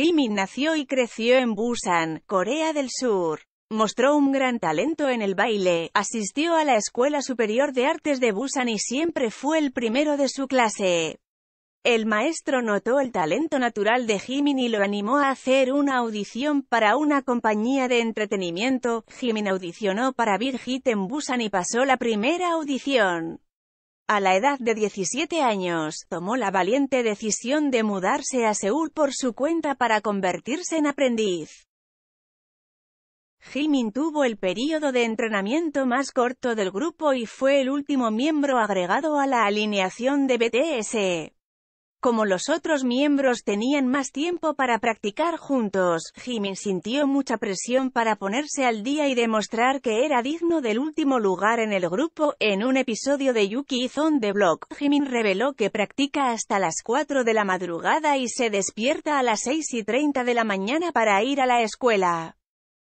Jimin nació y creció en Busan, Corea del Sur. Mostró un gran talento en el baile, asistió a la Escuela Superior de Artes de Busan y siempre fue el primero de su clase. El maestro notó el talento natural de Jimin y lo animó a hacer una audición para una compañía de entretenimiento. Jimin audicionó para Big en Busan y pasó la primera audición. A la edad de 17 años, tomó la valiente decisión de mudarse a Seúl por su cuenta para convertirse en aprendiz. Jimin tuvo el período de entrenamiento más corto del grupo y fue el último miembro agregado a la alineación de BTS. Como los otros miembros tenían más tiempo para practicar juntos, Jimin sintió mucha presión para ponerse al día y demostrar que era digno del último lugar en el grupo. En un episodio de Yuki Zone The Block, Jimin reveló que practica hasta las 4 de la madrugada y se despierta a las 6 y 30 de la mañana para ir a la escuela.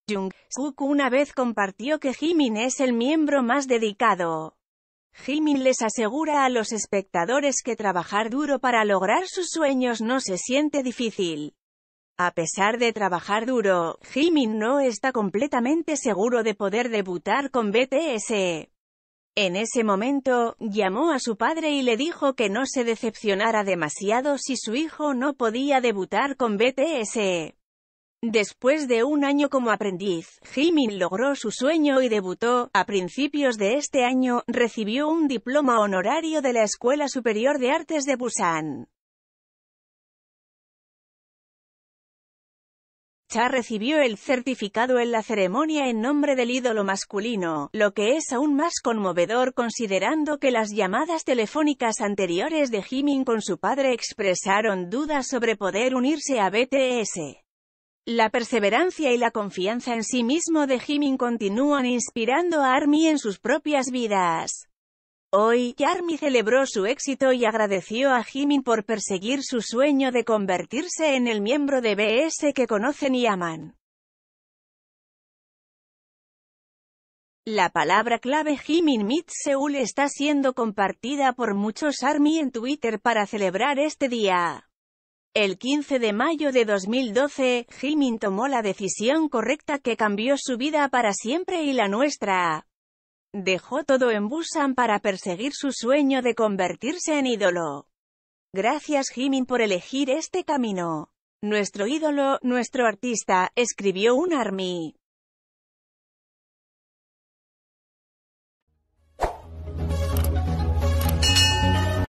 Jung una vez compartió que Jimin es el miembro más dedicado. Jimin les asegura a los espectadores que trabajar duro para lograr sus sueños no se siente difícil. A pesar de trabajar duro, Jimin no está completamente seguro de poder debutar con BTS. En ese momento, llamó a su padre y le dijo que no se decepcionara demasiado si su hijo no podía debutar con BTS. Después de un año como aprendiz, Jimin logró su sueño y debutó. A principios de este año, recibió un diploma honorario de la Escuela Superior de Artes de Busan. Cha recibió el certificado en la ceremonia en nombre del ídolo masculino, lo que es aún más conmovedor considerando que las llamadas telefónicas anteriores de Jimin con su padre expresaron dudas sobre poder unirse a BTS. La perseverancia y la confianza en sí mismo de Jimin continúan inspirando a ARMY en sus propias vidas. Hoy, ARMY celebró su éxito y agradeció a Jimin por perseguir su sueño de convertirse en el miembro de BS que conocen y aman. La palabra clave Jimin mit Seoul está siendo compartida por muchos ARMY en Twitter para celebrar este día. El 15 de mayo de 2012, Jimin tomó la decisión correcta que cambió su vida para siempre y la nuestra. Dejó todo en Busan para perseguir su sueño de convertirse en ídolo. Gracias Jimin por elegir este camino. Nuestro ídolo, nuestro artista, escribió un ARMY.